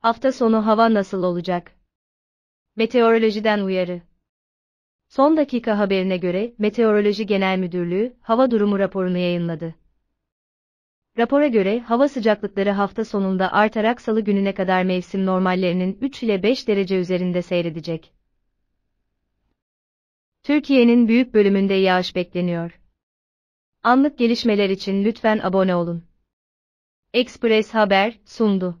Hafta sonu hava nasıl olacak? Meteorolojiden uyarı. Son dakika haberine göre Meteoroloji Genel Müdürlüğü hava durumu raporunu yayınladı. Rapora göre hava sıcaklıkları hafta sonunda artarak salı gününe kadar mevsim normallerinin 3 ile 5 derece üzerinde seyredecek. Türkiye'nin büyük bölümünde yağış bekleniyor. Anlık gelişmeler için lütfen abone olun. Express Haber sundu.